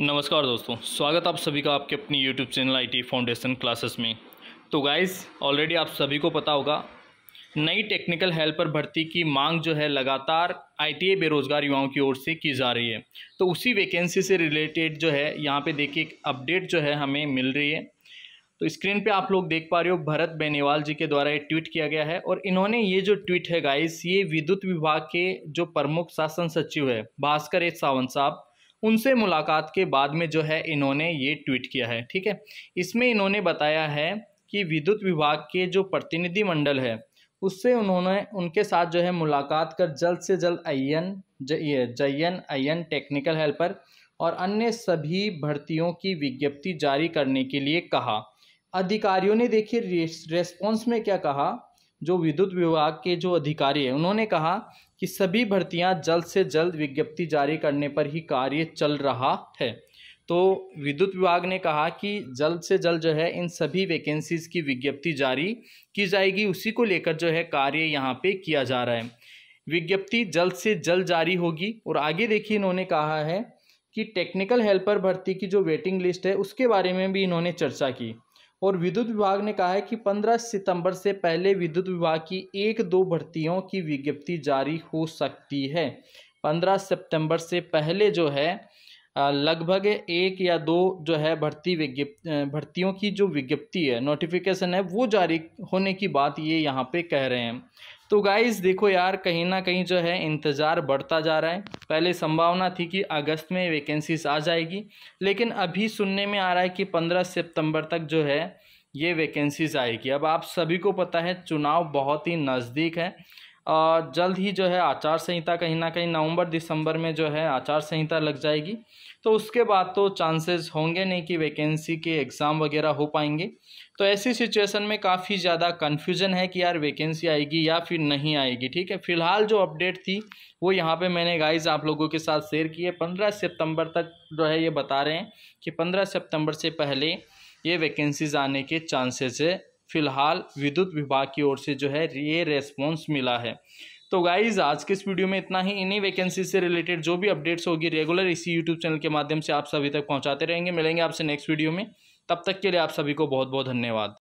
नमस्कार दोस्तों स्वागत आप सभी का आपके अपनी YouTube channel I foundation classes में तो गाइस ऑलरेडी आप सभी को पता होगा नई टेक्निकल हेल्पर भर्ती की मांग जो है लगातार आई बेरोजगार युवाओं की ओर से की जा रही है तो उसी वैकेंसी से रिलेटेड जो है यहाँ पे देखिए एक अपडेट जो है हमें मिल रही है तो स्क्रीन पे आप लोग देख पा रहे हो भरत बेनीवाल जी के द्वारा ये ट्वीट किया गया है और इन्होंने ये जो ट्वीट है गाइस ये विद्युत विभाग के जो प्रमुख शासन सचिव है भास्कर एच सावंत साहब उनसे मुलाकात के बाद में जो है इन्होंने ये ट्वीट किया है ठीक है इसमें इन्होंने बताया है कि विद्युत विभाग के जो प्रतिनिधि मंडल है उससे उन्होंने उनके साथ जो है मुलाकात कर जल्द से जल्द अयन जयन अयन टेक्निकल हेल्पर और अन्य सभी भर्तियों की विज्ञप्ति जारी करने के लिए कहा अधिकारियों ने देखिए रेस्पॉन्स में क्या कहा जो विद्युत विभाग के जो अधिकारी हैं उन्होंने कहा कि सभी भर्तियां जल्द से जल्द विज्ञप्ति जारी करने पर ही कार्य चल रहा है तो विद्युत विभाग ने कहा कि जल्द से जल्द जो है इन सभी वैकेंसीज की विज्ञप्ति जारी की जाएगी उसी को लेकर जो है कार्य यहाँ पे किया जा रहा है विज्ञप्ति जल्द से जल्द जारी होगी और आगे देखिए इन्होंने कहा है कि टेक्निकल हेल्पर भर्ती की जो वेटिंग लिस्ट है उसके बारे में भी इन्होंने चर्चा की और विद्युत विभाग ने कहा है कि 15 सितंबर से पहले विद्युत विभाग की एक दो भर्तियों की विज्ञप्ति जारी हो सकती है 15 सितंबर से पहले जो है लगभग एक या दो जो है भर्ती विज्ञप्ति भर्तियों की जो विज्ञप्ति है नोटिफिकेशन है वो जारी होने की बात ये यहाँ पे कह रहे हैं तो गाइस देखो यार कहीं ना कहीं जो है इंतज़ार बढ़ता जा रहा है पहले संभावना थी कि अगस्त में वैकेंसीज आ जाएगी लेकिन अभी सुनने में आ रहा है कि पंद्रह सितंबर तक जो है ये वैकेंसीज आएगी अब आप सभी को पता है चुनाव बहुत ही नज़दीक है जल्द ही जो है आचार संहिता कहीं ना कहीं नवंबर दिसंबर में जो है आचार संहिता लग जाएगी तो उसके बाद तो चांसेस होंगे नहीं कि वैकेंसी के एग्ज़ाम वगैरह हो पाएंगे तो ऐसी सिचुएशन में काफ़ी ज़्यादा कन्फ्यूजन है कि यार वैकेंसी आएगी या फिर नहीं आएगी ठीक है फिलहाल जो अपडेट थी वो यहाँ पे मैंने गाइस आप लोगों के साथ शेयर किए पंद्रह सितंबर तक जो है ये बता रहे हैं कि पंद्रह सितंबर से पहले ये वैकेंसीज आने के चांसेस है फिलहाल विद्युत विभाग की ओर से जो है ये रेस्पॉन्स मिला है तो गाइज आज के इस वीडियो में इतना ही इन्हीं वैकेंसी से रिलेटेड जो भी अपडेट्स होगी रेगुलर इसी यूट्यूब चैनल के माध्यम से आप सभी तक पहुंचाते रहेंगे मिलेंगे आपसे नेक्स्ट वीडियो में तब तक के लिए आप सभी को बहुत बहुत धन्यवाद